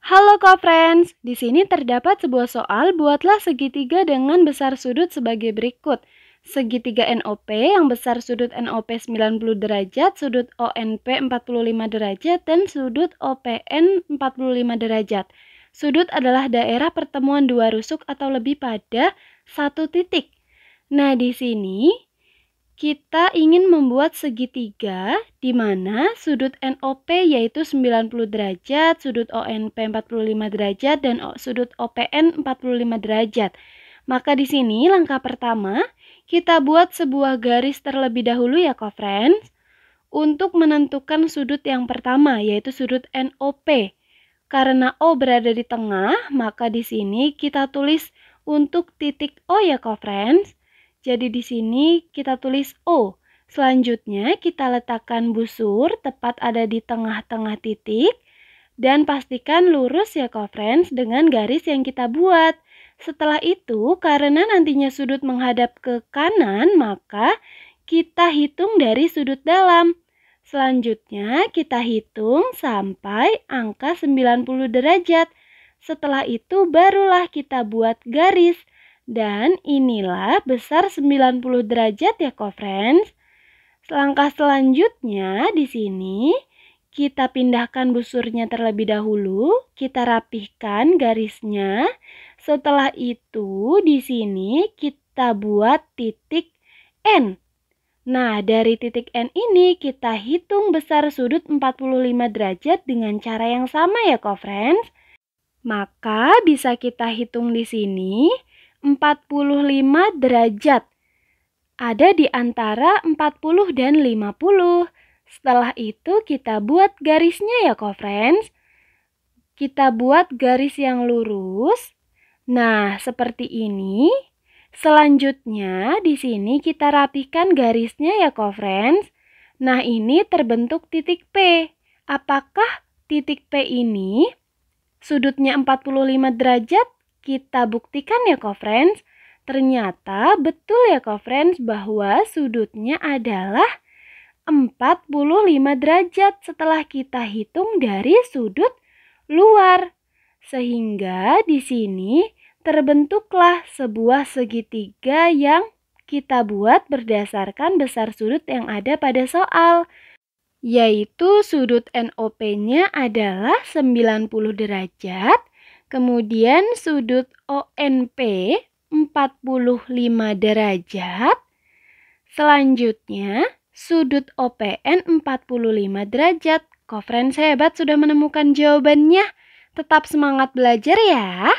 Halo co-friends, di sini terdapat sebuah soal buatlah segitiga dengan besar sudut sebagai berikut. Segitiga NOP yang besar sudut NOP 90 derajat, sudut ONP 45 derajat, dan sudut OPN 45 derajat. Sudut adalah daerah pertemuan dua rusuk atau lebih pada satu titik. Nah, di sini kita ingin membuat segitiga di mana sudut NOP yaitu 90 derajat, sudut ONP 45 derajat, dan sudut OPN 45 derajat. Maka di sini langkah pertama, kita buat sebuah garis terlebih dahulu ya kok, friends untuk menentukan sudut yang pertama yaitu sudut NOP. Karena O berada di tengah, maka di sini kita tulis untuk titik O ya kok, friends. Jadi di sini kita tulis O. Selanjutnya kita letakkan busur tepat ada di tengah-tengah titik dan pastikan lurus ya co friends dengan garis yang kita buat. Setelah itu karena nantinya sudut menghadap ke kanan maka kita hitung dari sudut dalam. Selanjutnya kita hitung sampai angka 90 derajat. Setelah itu barulah kita buat garis. Dan inilah besar 90 derajat ya co-friends. Langkah selanjutnya di sini kita pindahkan busurnya terlebih dahulu, kita rapihkan garisnya. Setelah itu di sini kita buat titik N. Nah, dari titik N ini kita hitung besar sudut 45 derajat dengan cara yang sama ya, co-friends. Maka bisa kita hitung di sini 45 derajat. Ada di antara 40 dan 50. Setelah itu kita buat garisnya ya, kok friends. Kita buat garis yang lurus. Nah, seperti ini. Selanjutnya, di sini kita rapikan garisnya ya, kok friends. Nah, ini terbentuk titik P. Apakah titik P ini sudutnya 45 derajat? Kita buktikan ya, co-friends. Ternyata betul ya, co-friends, bahwa sudutnya adalah 45 derajat setelah kita hitung dari sudut luar. Sehingga di sini terbentuklah sebuah segitiga yang kita buat berdasarkan besar sudut yang ada pada soal, yaitu sudut NOP-nya adalah 90 derajat Kemudian sudut ONP 45 derajat. Selanjutnya, sudut OPN 45 derajat. Kofren sehebat sudah menemukan jawabannya. Tetap semangat belajar ya.